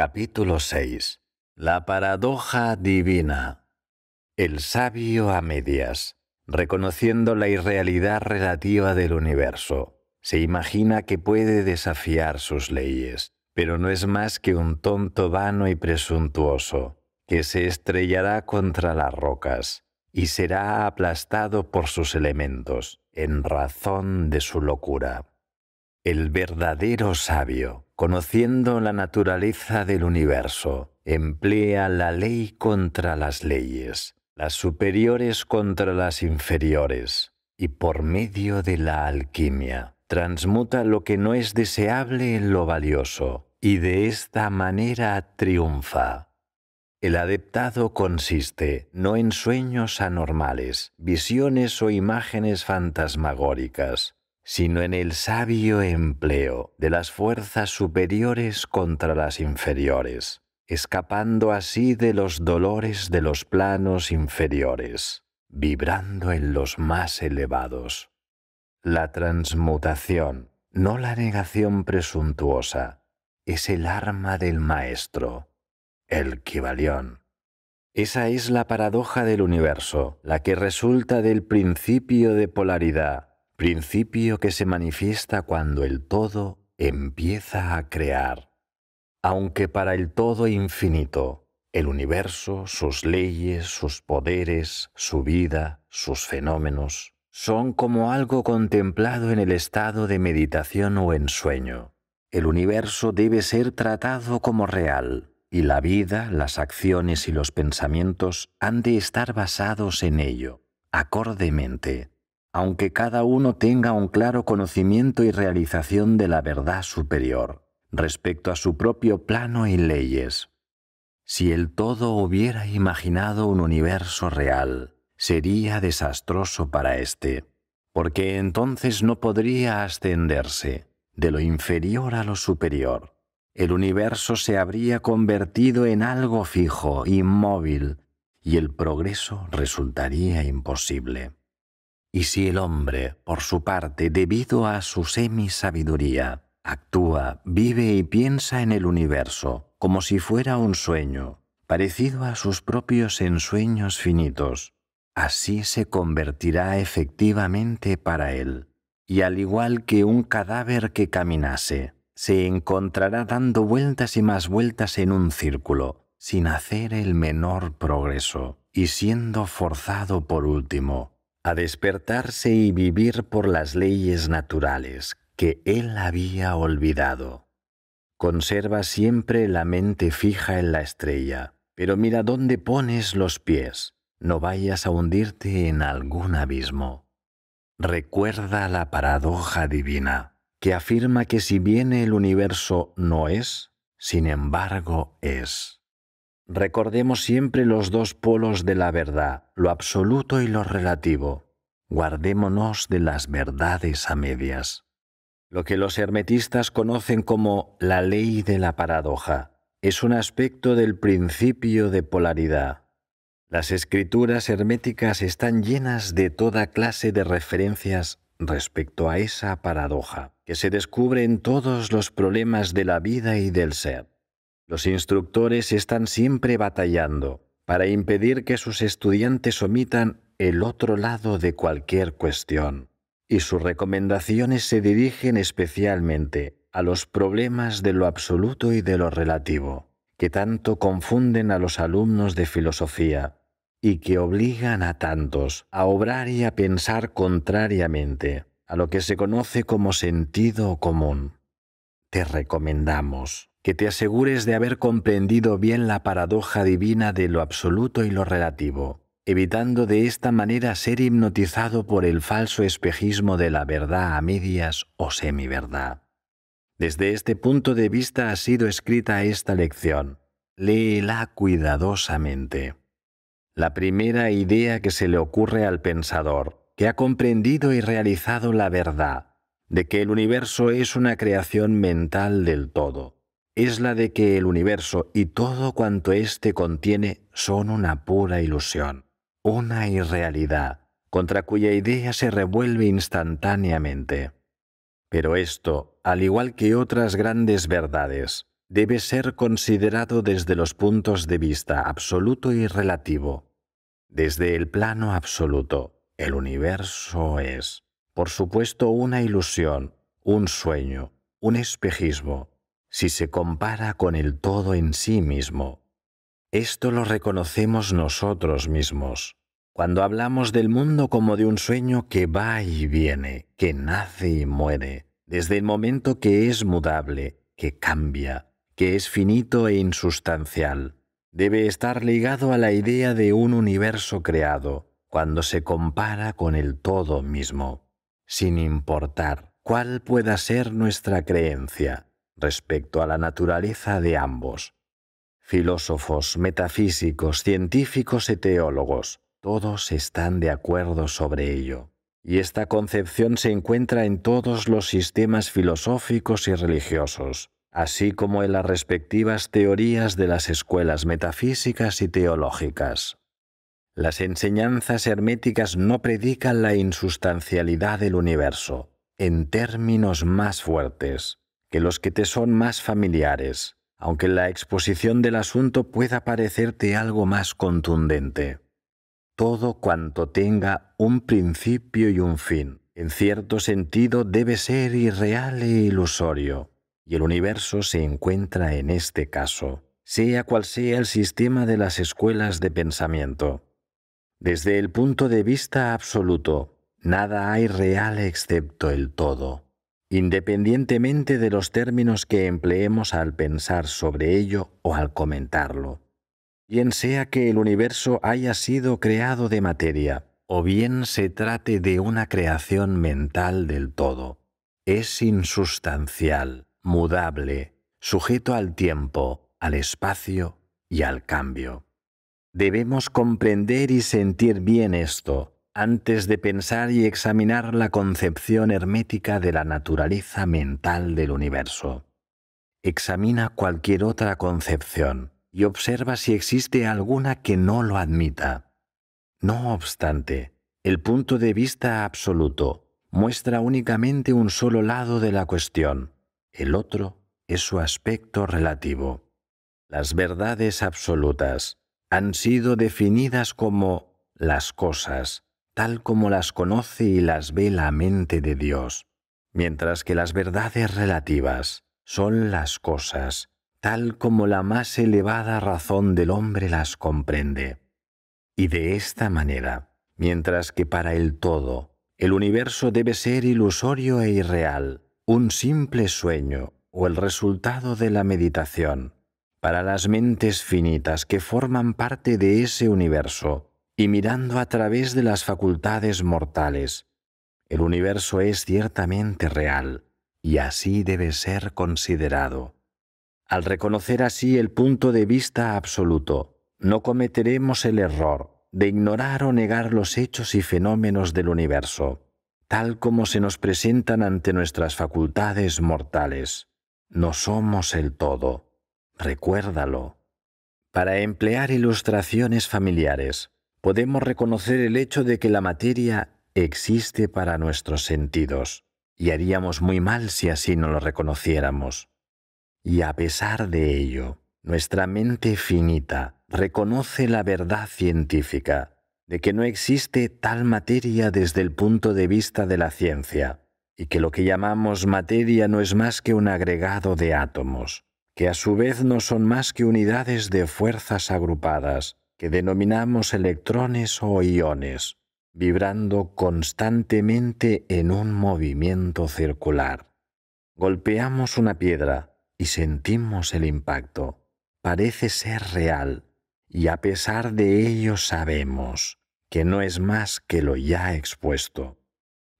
Capítulo 6. La paradoja divina. El sabio a medias, reconociendo la irrealidad relativa del universo, se imagina que puede desafiar sus leyes, pero no es más que un tonto vano y presuntuoso, que se estrellará contra las rocas y será aplastado por sus elementos, en razón de su locura. El verdadero sabio conociendo la naturaleza del universo, emplea la ley contra las leyes, las superiores contra las inferiores, y por medio de la alquimia transmuta lo que no es deseable en lo valioso, y de esta manera triunfa. El adeptado consiste no en sueños anormales, visiones o imágenes fantasmagóricas, sino en el sabio empleo de las fuerzas superiores contra las inferiores, escapando así de los dolores de los planos inferiores, vibrando en los más elevados. La transmutación, no la negación presuntuosa, es el arma del maestro, el Kibalión. Esa es la paradoja del universo, la que resulta del principio de polaridad principio que se manifiesta cuando el todo empieza a crear. Aunque para el todo infinito, el universo, sus leyes, sus poderes, su vida, sus fenómenos, son como algo contemplado en el estado de meditación o en sueño. El universo debe ser tratado como real, y la vida, las acciones y los pensamientos han de estar basados en ello, acordemente, aunque cada uno tenga un claro conocimiento y realización de la verdad superior respecto a su propio plano y leyes. Si el todo hubiera imaginado un universo real, sería desastroso para éste, porque entonces no podría ascenderse de lo inferior a lo superior. El universo se habría convertido en algo fijo, inmóvil, y el progreso resultaría imposible. Y si el hombre, por su parte, debido a su semisabiduría, actúa, vive y piensa en el universo, como si fuera un sueño, parecido a sus propios ensueños finitos, así se convertirá efectivamente para él. Y al igual que un cadáver que caminase, se encontrará dando vueltas y más vueltas en un círculo, sin hacer el menor progreso, y siendo forzado por último a despertarse y vivir por las leyes naturales que él había olvidado. Conserva siempre la mente fija en la estrella, pero mira dónde pones los pies, no vayas a hundirte en algún abismo. Recuerda la paradoja divina, que afirma que si bien el universo no es, sin embargo es. Recordemos siempre los dos polos de la verdad, lo absoluto y lo relativo. Guardémonos de las verdades a medias. Lo que los hermetistas conocen como la ley de la paradoja es un aspecto del principio de polaridad. Las escrituras herméticas están llenas de toda clase de referencias respecto a esa paradoja, que se descubre en todos los problemas de la vida y del ser. Los instructores están siempre batallando para impedir que sus estudiantes omitan el otro lado de cualquier cuestión, y sus recomendaciones se dirigen especialmente a los problemas de lo absoluto y de lo relativo, que tanto confunden a los alumnos de filosofía y que obligan a tantos a obrar y a pensar contrariamente a lo que se conoce como sentido común. Te recomendamos que te asegures de haber comprendido bien la paradoja divina de lo absoluto y lo relativo, evitando de esta manera ser hipnotizado por el falso espejismo de la verdad a medias o semiverdad. Desde este punto de vista ha sido escrita esta lección. Léela cuidadosamente. La primera idea que se le ocurre al pensador, que ha comprendido y realizado la verdad, de que el universo es una creación mental del todo, es la de que el universo y todo cuanto éste contiene son una pura ilusión, una irrealidad, contra cuya idea se revuelve instantáneamente. Pero esto, al igual que otras grandes verdades, debe ser considerado desde los puntos de vista absoluto y relativo. Desde el plano absoluto, el universo es, por supuesto, una ilusión, un sueño, un espejismo, si se compara con el todo en sí mismo. Esto lo reconocemos nosotros mismos, cuando hablamos del mundo como de un sueño que va y viene, que nace y muere, desde el momento que es mudable, que cambia, que es finito e insustancial. Debe estar ligado a la idea de un universo creado, cuando se compara con el todo mismo, sin importar cuál pueda ser nuestra creencia, respecto a la naturaleza de ambos. Filósofos, metafísicos, científicos y teólogos, todos están de acuerdo sobre ello. Y esta concepción se encuentra en todos los sistemas filosóficos y religiosos, así como en las respectivas teorías de las escuelas metafísicas y teológicas. Las enseñanzas herméticas no predican la insustancialidad del universo, en términos más fuertes, que los que te son más familiares, aunque la exposición del asunto pueda parecerte algo más contundente. Todo cuanto tenga un principio y un fin, en cierto sentido debe ser irreal e ilusorio, y el universo se encuentra en este caso, sea cual sea el sistema de las escuelas de pensamiento. Desde el punto de vista absoluto, nada hay real excepto el todo independientemente de los términos que empleemos al pensar sobre ello o al comentarlo. Bien sea que el universo haya sido creado de materia, o bien se trate de una creación mental del todo, es insustancial, mudable, sujeto al tiempo, al espacio y al cambio. Debemos comprender y sentir bien esto, antes de pensar y examinar la concepción hermética de la naturaleza mental del universo. Examina cualquier otra concepción y observa si existe alguna que no lo admita. No obstante, el punto de vista absoluto muestra únicamente un solo lado de la cuestión, el otro es su aspecto relativo. Las verdades absolutas han sido definidas como las cosas, tal como las conoce y las ve la mente de Dios, mientras que las verdades relativas son las cosas, tal como la más elevada razón del hombre las comprende. Y de esta manera, mientras que para el todo, el universo debe ser ilusorio e irreal, un simple sueño o el resultado de la meditación. Para las mentes finitas que forman parte de ese universo, y mirando a través de las facultades mortales. El universo es ciertamente real y así debe ser considerado. Al reconocer así el punto de vista absoluto, no cometeremos el error de ignorar o negar los hechos y fenómenos del universo, tal como se nos presentan ante nuestras facultades mortales. No somos el todo. Recuérdalo. Para emplear ilustraciones familiares, podemos reconocer el hecho de que la materia existe para nuestros sentidos, y haríamos muy mal si así no lo reconociéramos. Y a pesar de ello, nuestra mente finita reconoce la verdad científica de que no existe tal materia desde el punto de vista de la ciencia, y que lo que llamamos materia no es más que un agregado de átomos, que a su vez no son más que unidades de fuerzas agrupadas, que denominamos electrones o iones, vibrando constantemente en un movimiento circular. Golpeamos una piedra y sentimos el impacto. Parece ser real, y a pesar de ello sabemos que no es más que lo ya expuesto.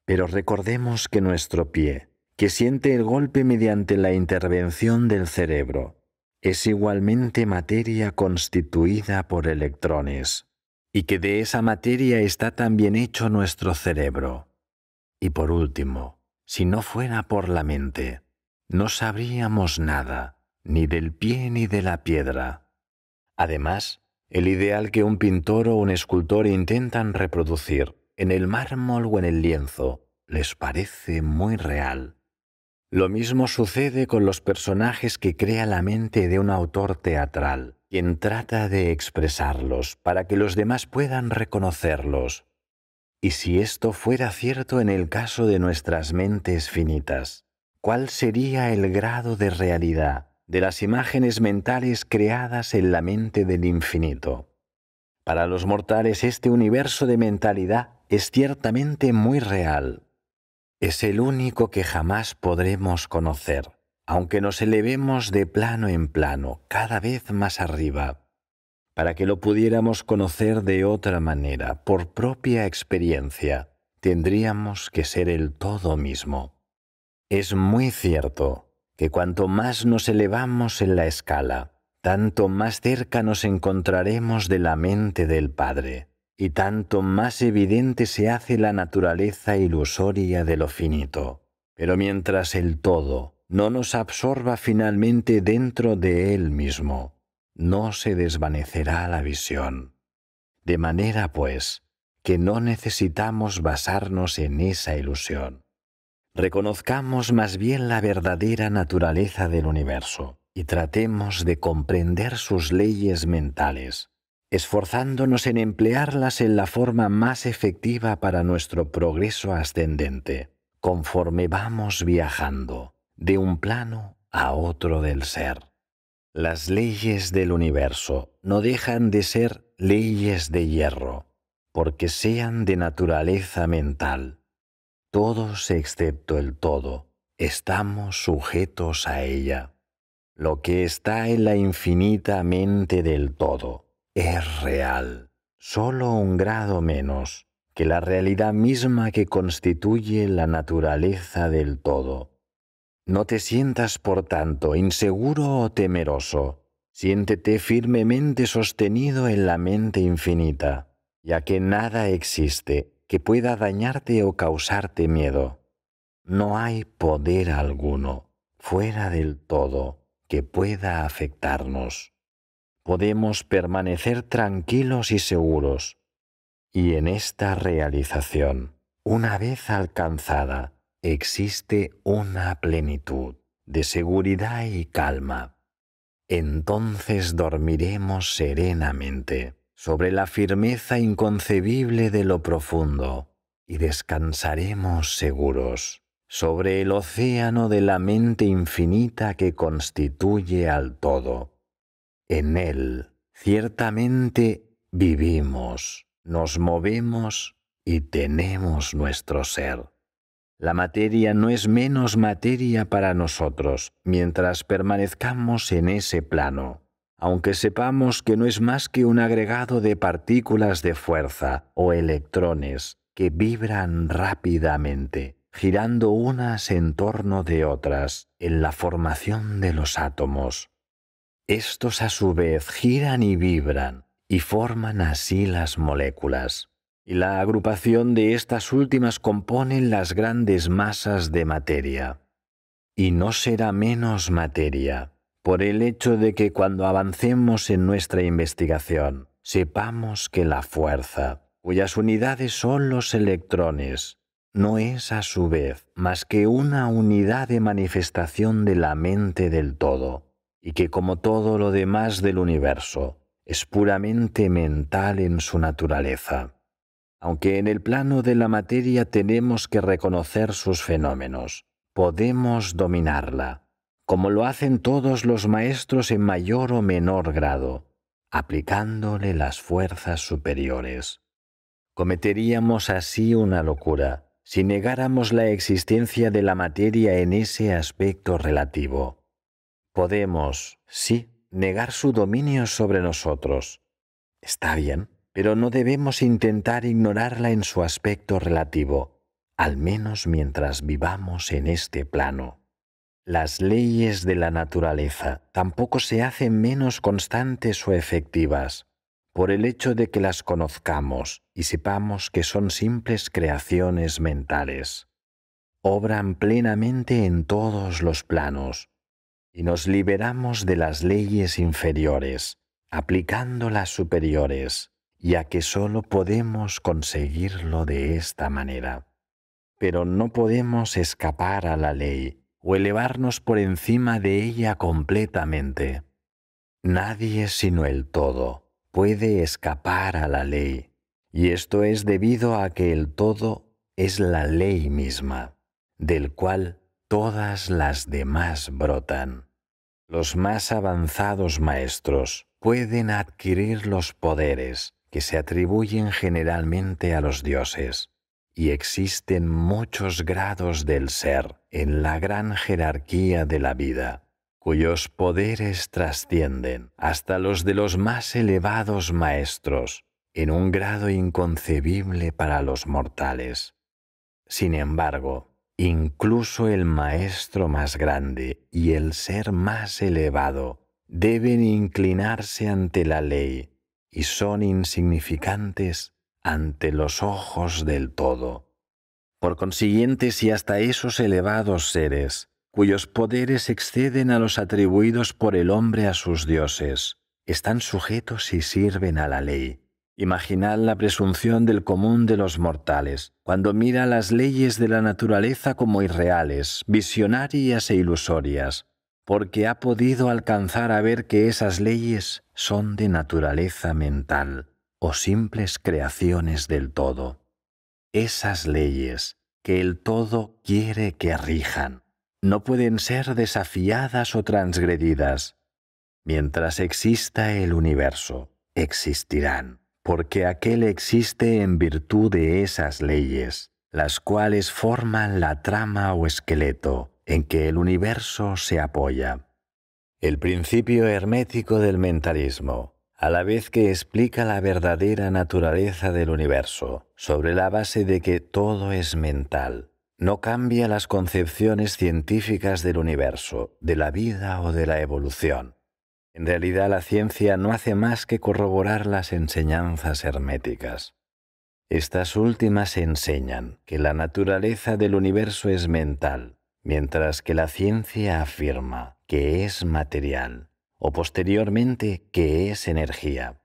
Pero recordemos que nuestro pie, que siente el golpe mediante la intervención del cerebro, es igualmente materia constituida por electrones, y que de esa materia está también hecho nuestro cerebro. Y por último, si no fuera por la mente, no sabríamos nada, ni del pie ni de la piedra. Además, el ideal que un pintor o un escultor intentan reproducir en el mármol o en el lienzo les parece muy real lo mismo sucede con los personajes que crea la mente de un autor teatral, quien trata de expresarlos para que los demás puedan reconocerlos. Y si esto fuera cierto en el caso de nuestras mentes finitas, ¿cuál sería el grado de realidad de las imágenes mentales creadas en la mente del infinito? Para los mortales este universo de mentalidad es ciertamente muy real, es el único que jamás podremos conocer, aunque nos elevemos de plano en plano, cada vez más arriba, para que lo pudiéramos conocer de otra manera, por propia experiencia, tendríamos que ser el todo mismo. Es muy cierto que cuanto más nos elevamos en la escala, tanto más cerca nos encontraremos de la mente del Padre, y tanto más evidente se hace la naturaleza ilusoria de lo finito. Pero mientras el todo no nos absorba finalmente dentro de él mismo, no se desvanecerá la visión. De manera, pues, que no necesitamos basarnos en esa ilusión. Reconozcamos más bien la verdadera naturaleza del universo y tratemos de comprender sus leyes mentales esforzándonos en emplearlas en la forma más efectiva para nuestro progreso ascendente, conforme vamos viajando de un plano a otro del ser. Las leyes del universo no dejan de ser leyes de hierro, porque sean de naturaleza mental. Todos excepto el todo, estamos sujetos a ella, lo que está en la infinita mente del todo es real, solo un grado menos que la realidad misma que constituye la naturaleza del todo. No te sientas, por tanto, inseguro o temeroso, siéntete firmemente sostenido en la mente infinita, ya que nada existe que pueda dañarte o causarte miedo. No hay poder alguno, fuera del todo, que pueda afectarnos podemos permanecer tranquilos y seguros. Y en esta realización, una vez alcanzada, existe una plenitud de seguridad y calma. Entonces dormiremos serenamente sobre la firmeza inconcebible de lo profundo y descansaremos seguros sobre el océano de la mente infinita que constituye al todo. En Él ciertamente vivimos, nos movemos y tenemos nuestro ser. La materia no es menos materia para nosotros mientras permanezcamos en ese plano, aunque sepamos que no es más que un agregado de partículas de fuerza o electrones que vibran rápidamente, girando unas en torno de otras en la formación de los átomos, estos a su vez giran y vibran y forman así las moléculas. Y la agrupación de estas últimas componen las grandes masas de materia. Y no será menos materia, por el hecho de que cuando avancemos en nuestra investigación, sepamos que la fuerza, cuyas unidades son los electrones, no es a su vez más que una unidad de manifestación de la mente del todo y que como todo lo demás del universo es puramente mental en su naturaleza, aunque en el plano de la materia tenemos que reconocer sus fenómenos, podemos dominarla, como lo hacen todos los maestros en mayor o menor grado, aplicándole las fuerzas superiores. Cometeríamos así una locura si negáramos la existencia de la materia en ese aspecto relativo Podemos, sí, negar su dominio sobre nosotros. Está bien, pero no debemos intentar ignorarla en su aspecto relativo, al menos mientras vivamos en este plano. Las leyes de la naturaleza tampoco se hacen menos constantes o efectivas por el hecho de que las conozcamos y sepamos que son simples creaciones mentales. Obran plenamente en todos los planos, y nos liberamos de las leyes inferiores, aplicando las superiores, ya que sólo podemos conseguirlo de esta manera. Pero no podemos escapar a la ley o elevarnos por encima de ella completamente. Nadie sino el todo puede escapar a la ley, y esto es debido a que el todo es la ley misma, del cual todas las demás brotan. Los más avanzados maestros pueden adquirir los poderes que se atribuyen generalmente a los dioses, y existen muchos grados del ser en la gran jerarquía de la vida, cuyos poderes trascienden hasta los de los más elevados maestros, en un grado inconcebible para los mortales. Sin embargo, Incluso el maestro más grande y el ser más elevado deben inclinarse ante la ley y son insignificantes ante los ojos del todo. Por consiguiente, si hasta esos elevados seres, cuyos poderes exceden a los atribuidos por el hombre a sus dioses, están sujetos y sirven a la ley, Imaginad la presunción del común de los mortales, cuando mira las leyes de la naturaleza como irreales, visionarias e ilusorias, porque ha podido alcanzar a ver que esas leyes son de naturaleza mental o simples creaciones del todo. Esas leyes que el todo quiere que rijan no pueden ser desafiadas o transgredidas. Mientras exista el universo, existirán porque aquel existe en virtud de esas leyes, las cuales forman la trama o esqueleto en que el universo se apoya. El principio hermético del mentalismo, a la vez que explica la verdadera naturaleza del universo, sobre la base de que todo es mental, no cambia las concepciones científicas del universo, de la vida o de la evolución en realidad la ciencia no hace más que corroborar las enseñanzas herméticas. Estas últimas enseñan que la naturaleza del universo es mental, mientras que la ciencia afirma que es material, o posteriormente que es energía.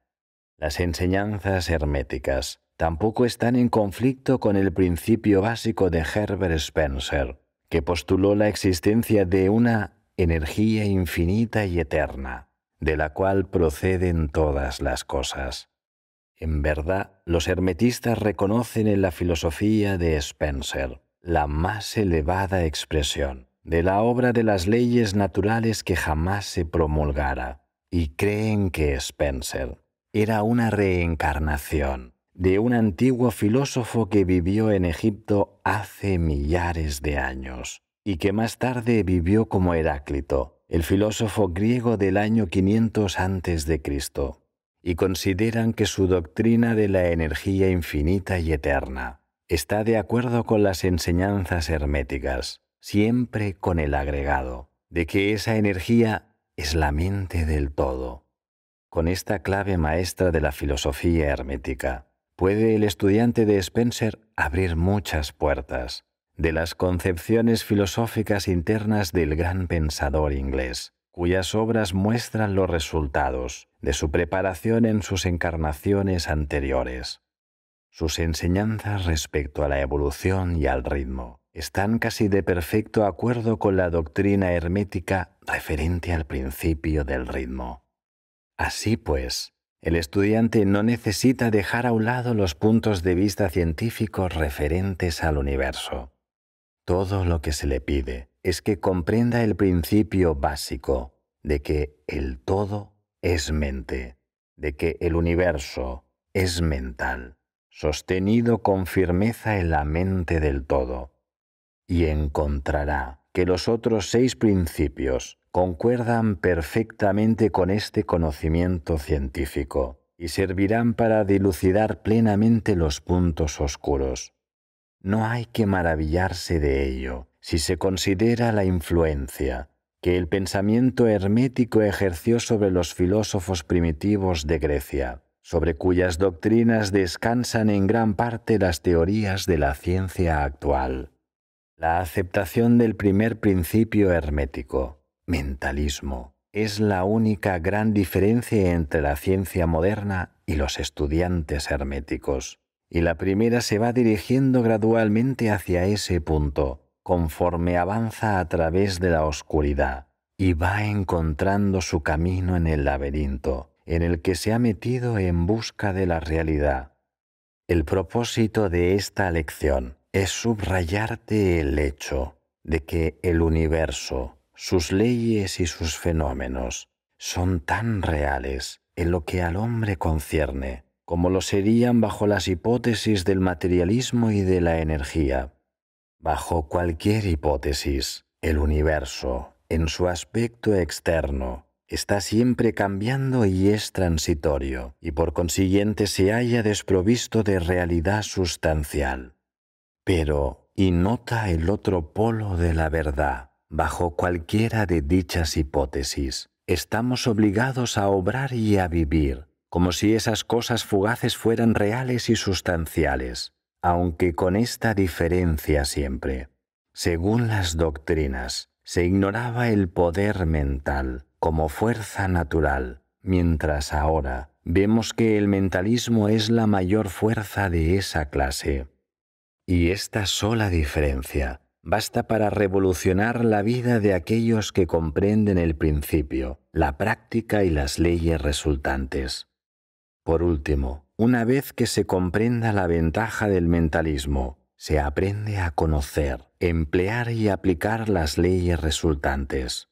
Las enseñanzas herméticas tampoco están en conflicto con el principio básico de Herbert Spencer, que postuló la existencia de una energía infinita y eterna, de la cual proceden todas las cosas. En verdad, los hermetistas reconocen en la filosofía de Spencer la más elevada expresión de la obra de las leyes naturales que jamás se promulgara, y creen que Spencer era una reencarnación de un antiguo filósofo que vivió en Egipto hace millares de años y que más tarde vivió como Heráclito, el filósofo griego del año 500 a.C., y consideran que su doctrina de la energía infinita y eterna está de acuerdo con las enseñanzas herméticas, siempre con el agregado, de que esa energía es la mente del todo. Con esta clave maestra de la filosofía hermética, puede el estudiante de Spencer abrir muchas puertas, de las concepciones filosóficas internas del gran pensador inglés, cuyas obras muestran los resultados de su preparación en sus encarnaciones anteriores. Sus enseñanzas respecto a la evolución y al ritmo están casi de perfecto acuerdo con la doctrina hermética referente al principio del ritmo. Así pues, el estudiante no necesita dejar a un lado los puntos de vista científicos referentes al universo todo lo que se le pide es que comprenda el principio básico de que el todo es mente, de que el universo es mental, sostenido con firmeza en la mente del todo, y encontrará que los otros seis principios concuerdan perfectamente con este conocimiento científico y servirán para dilucidar plenamente los puntos oscuros, no hay que maravillarse de ello si se considera la influencia que el pensamiento hermético ejerció sobre los filósofos primitivos de Grecia, sobre cuyas doctrinas descansan en gran parte las teorías de la ciencia actual. La aceptación del primer principio hermético, mentalismo, es la única gran diferencia entre la ciencia moderna y los estudiantes herméticos y la primera se va dirigiendo gradualmente hacia ese punto, conforme avanza a través de la oscuridad, y va encontrando su camino en el laberinto, en el que se ha metido en busca de la realidad. El propósito de esta lección es subrayarte el hecho de que el universo, sus leyes y sus fenómenos son tan reales en lo que al hombre concierne como lo serían bajo las hipótesis del materialismo y de la energía. Bajo cualquier hipótesis, el universo, en su aspecto externo, está siempre cambiando y es transitorio, y por consiguiente se halla desprovisto de realidad sustancial. Pero, y nota el otro polo de la verdad, bajo cualquiera de dichas hipótesis, estamos obligados a obrar y a vivir, como si esas cosas fugaces fueran reales y sustanciales, aunque con esta diferencia siempre. Según las doctrinas, se ignoraba el poder mental como fuerza natural, mientras ahora vemos que el mentalismo es la mayor fuerza de esa clase. Y esta sola diferencia basta para revolucionar la vida de aquellos que comprenden el principio, la práctica y las leyes resultantes. Por último, una vez que se comprenda la ventaja del mentalismo, se aprende a conocer, emplear y aplicar las leyes resultantes.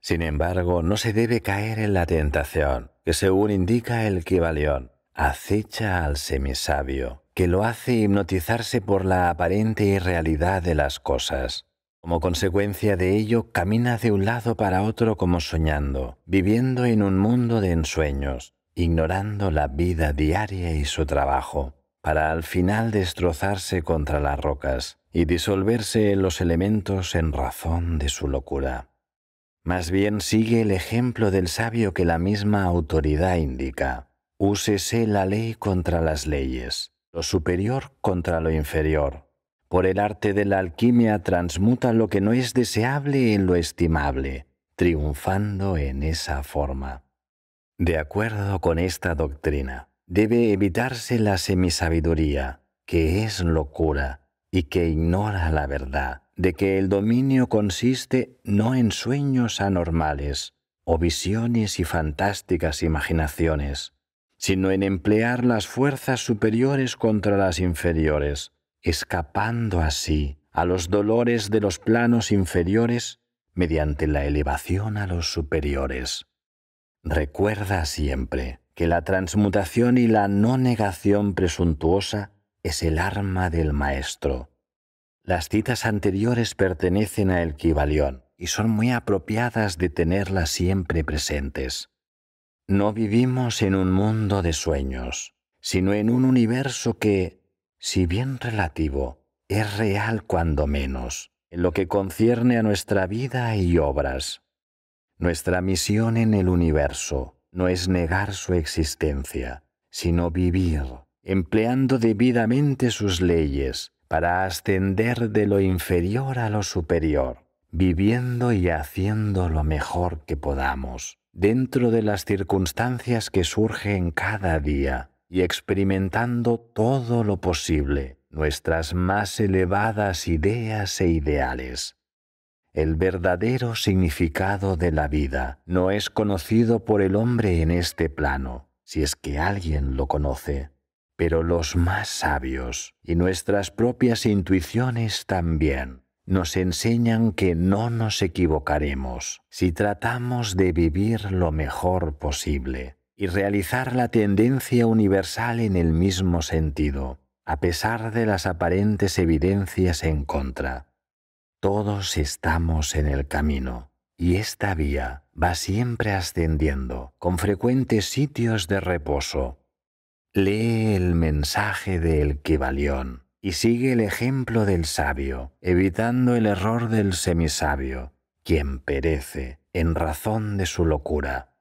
Sin embargo, no se debe caer en la tentación, que según indica el Kibalión, acecha al semisabio, que lo hace hipnotizarse por la aparente irrealidad de las cosas. Como consecuencia de ello, camina de un lado para otro como soñando, viviendo en un mundo de ensueños, ignorando la vida diaria y su trabajo, para al final destrozarse contra las rocas y disolverse en los elementos en razón de su locura. Más bien sigue el ejemplo del sabio que la misma autoridad indica. Úsese la ley contra las leyes, lo superior contra lo inferior. Por el arte de la alquimia transmuta lo que no es deseable en lo estimable, triunfando en esa forma. De acuerdo con esta doctrina, debe evitarse la semisabiduría, que es locura y que ignora la verdad, de que el dominio consiste no en sueños anormales o visiones y fantásticas imaginaciones, sino en emplear las fuerzas superiores contra las inferiores, escapando así a los dolores de los planos inferiores mediante la elevación a los superiores. Recuerda siempre que la transmutación y la no negación presuntuosa es el arma del maestro. Las citas anteriores pertenecen a El y son muy apropiadas de tenerlas siempre presentes. No vivimos en un mundo de sueños, sino en un universo que, si bien relativo, es real cuando menos, en lo que concierne a nuestra vida y obras. Nuestra misión en el universo no es negar su existencia, sino vivir, empleando debidamente sus leyes para ascender de lo inferior a lo superior, viviendo y haciendo lo mejor que podamos, dentro de las circunstancias que surgen cada día y experimentando todo lo posible nuestras más elevadas ideas e ideales el verdadero significado de la vida no es conocido por el hombre en este plano, si es que alguien lo conoce, pero los más sabios y nuestras propias intuiciones también nos enseñan que no nos equivocaremos si tratamos de vivir lo mejor posible y realizar la tendencia universal en el mismo sentido, a pesar de las aparentes evidencias en contra. Todos estamos en el camino y esta vía va siempre ascendiendo, con frecuentes sitios de reposo. Lee el mensaje del valió y sigue el ejemplo del sabio, evitando el error del semisabio, quien perece en razón de su locura.